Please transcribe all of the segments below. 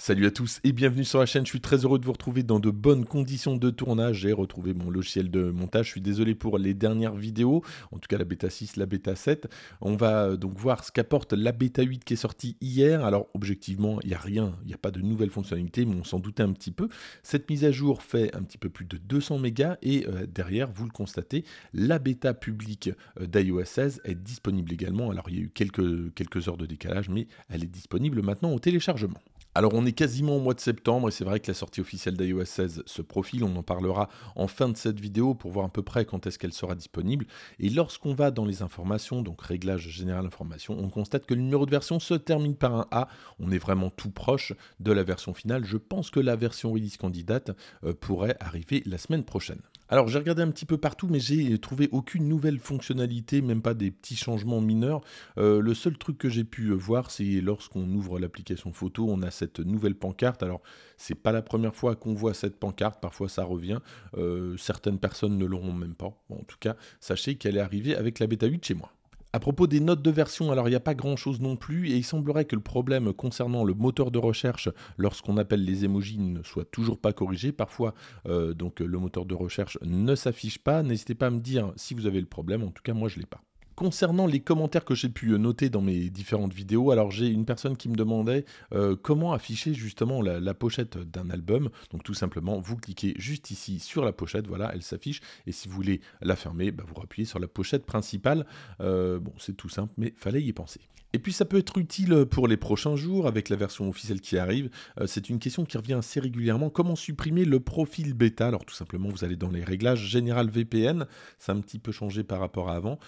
Salut à tous et bienvenue sur la chaîne. Je suis très heureux de vous retrouver dans de bonnes conditions de tournage. J'ai retrouvé mon logiciel de montage. Je suis désolé pour les dernières vidéos, en tout cas la bêta 6, la bêta 7. On va euh, donc voir ce qu'apporte la bêta 8 qui est sortie hier. Alors, objectivement, il n'y a rien, il n'y a pas de nouvelles fonctionnalités, mais on s'en doutait un petit peu. Cette mise à jour fait un petit peu plus de 200 mégas et euh, derrière, vous le constatez, la bêta publique euh, d'iOS 16 est disponible également. Alors, il y a eu quelques heures de décalage, mais elle est disponible maintenant au téléchargement. Alors on est quasiment au mois de septembre et c'est vrai que la sortie officielle d'iOS 16 se profile, on en parlera en fin de cette vidéo pour voir à peu près quand est-ce qu'elle sera disponible. Et lorsqu'on va dans les informations, donc réglage général information, on constate que le numéro de version se termine par un A, on est vraiment tout proche de la version finale. Je pense que la version release candidate euh, pourrait arriver la semaine prochaine. Alors j'ai regardé un petit peu partout, mais j'ai trouvé aucune nouvelle fonctionnalité, même pas des petits changements mineurs. Euh, le seul truc que j'ai pu voir, c'est lorsqu'on ouvre l'application photo, on a cette cette nouvelle pancarte. Alors, c'est pas la première fois qu'on voit cette pancarte, parfois ça revient. Euh, certaines personnes ne l'auront même pas. en tout cas, sachez qu'elle est arrivée avec la bêta 8 chez moi. À propos des notes de version, alors il n'y a pas grand chose non plus, et il semblerait que le problème concernant le moteur de recherche, lorsqu'on appelle les emojis, ne soit toujours pas corrigé. Parfois, euh, donc le moteur de recherche ne s'affiche pas. N'hésitez pas à me dire si vous avez le problème, en tout cas, moi je ne l'ai pas concernant les commentaires que j'ai pu euh, noter dans mes différentes vidéos, alors j'ai une personne qui me demandait euh, comment afficher justement la, pochette d'un album. Donc tout simplement, vous cliquez juste ici sur la pochette, voilà, elle s'affiche. Et si vous voulez la fermer, bah, vous appuyez sur la pochette principale. Euh, bon, c'est tout simple, mais fallait y penser. Et puis ça peut être utile pour les prochains jours avec la version officielle qui arrive. c'est une question qui revient assez régulièrement. Comment supprimer le profil bêta Alors tout simplement, vous allez dans les réglages général VPN. Ça un petit peu changé par rapport à avant.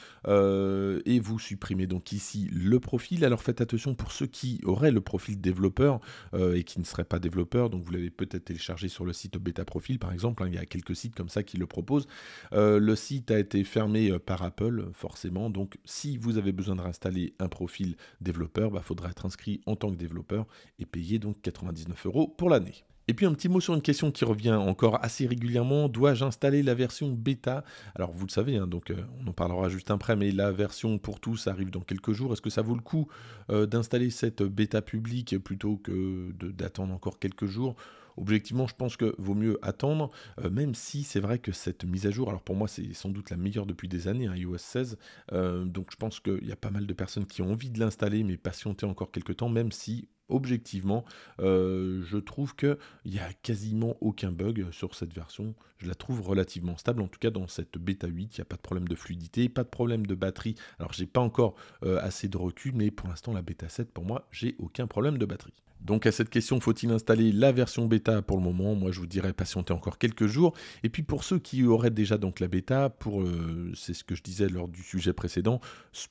Euh, et vous supprimez donc ici le profil. Alors faites attention pour ceux qui auraient le profil développeur euh, et qui ne seraient pas développeurs, donc vous l'avez peut-être téléchargé sur le site Beta Profil par exemple, hein. il y a quelques sites comme ça qui le proposent. Euh, le site a été fermé par Apple forcément, donc si vous avez besoin de réinstaller un profil développeur, il bah, faudra être inscrit en tant que développeur et payer donc 99 euros pour l'année. Et puis un petit mot sur une question qui revient encore assez régulièrement. Dois-je installer la version bêta Alors vous le savez, hein, donc euh, on en parlera juste après, mais la version pour tous arrive dans quelques jours. Est-ce que ça vaut le coup euh, d'installer cette bêta publique plutôt que d'attendre encore quelques jours Objectivement, je pense que vaut mieux attendre, euh, même si c'est vrai que cette mise à jour, alors pour moi c'est sans doute la meilleure depuis des années, à hein, iOS 16, donc je pense qu'il y a pas mal de personnes qui ont envie de l'installer, mais patienter encore quelques temps, même si objectivement, euh, je trouve qu'il n'y a quasiment aucun bug sur cette version. Je la trouve relativement stable, en tout cas dans cette bêta 8, il n'y a pas de problème de fluidité, pas de problème de batterie. Alors j'ai pas encore euh, assez de recul, mais pour l'instant la bêta 7, pour moi, j'ai aucun problème de batterie. Donc à cette question, faut-il installer la version bêta pour le moment Moi, je vous dirais patienter encore quelques jours. Et puis pour ceux qui auraient déjà donc la bêta, pour euh, c'est ce que je disais lors du sujet précédent,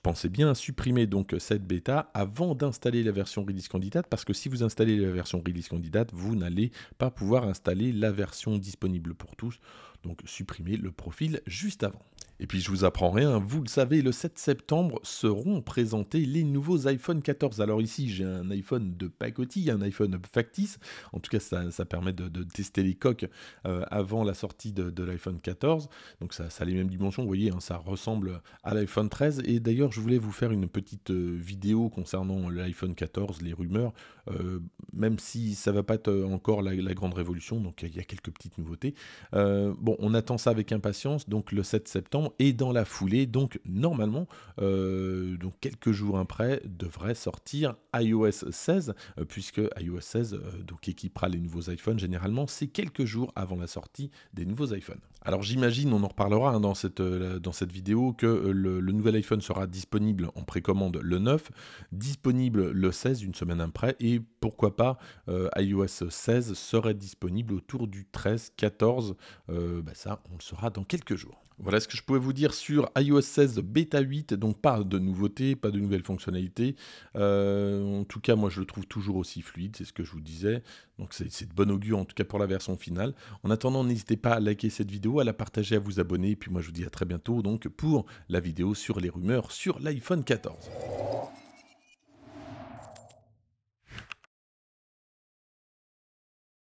pensez bien supprimer donc cette bêta avant d'installer la version release candidate, parce que si vous installez la version release candidate, vous n'allez pas pouvoir installer la version disponible pour tous. Donc supprimer le profil juste avant. Et puis je vous apprends rien, vous le savez, le 7 septembre seront présentés les nouveaux iPhone 14. Alors ici j'ai un iPhone de pacotille, un iPhone factice, en tout cas ça, permet de, tester les coques euh, avant la sortie de, l'iPhone 14. Donc ça, a les mêmes dimensions, vous voyez, hein, ça ressemble à l'iPhone 13. Et d'ailleurs je voulais vous faire une petite euh, vidéo concernant l'iPhone 14, les rumeurs, euh, même si ça ne va pas être encore la, grande révolution, donc il y a quelques petites nouveautés. bon, on attend ça avec impatience, donc le 7 septembre, et dans la foulée, donc normalement, euh, donc quelques jours après, devrait sortir iOS 16, euh, puisque iOS 16 euh, donc équipera les nouveaux iPhones généralement, c'est quelques jours avant la sortie des nouveaux iPhones. Alors j'imagine, on en reparlera hein, dans, cette, dans cette vidéo, que le, nouvel iPhone sera disponible en précommande le 9, disponible le 16, une semaine après, et pourquoi pas iOS 16 serait disponible autour du 13, 14. Euh, bah, ça, on le saura dans quelques jours. Voilà ce que je pouvais vous dire sur iOS 16 Beta 8, donc pas de nouveautés, pas de nouvelles fonctionnalités. Euh, en tout cas, moi je le trouve toujours aussi fluide, c'est ce que je vous disais. Donc c'est de bon augure en tout cas pour la version finale. En attendant, n'hésitez pas à liker cette vidéo, à la partager, à vous abonner. Et puis moi je vous dis à très bientôt donc pour la vidéo sur les rumeurs sur l'iPhone 14.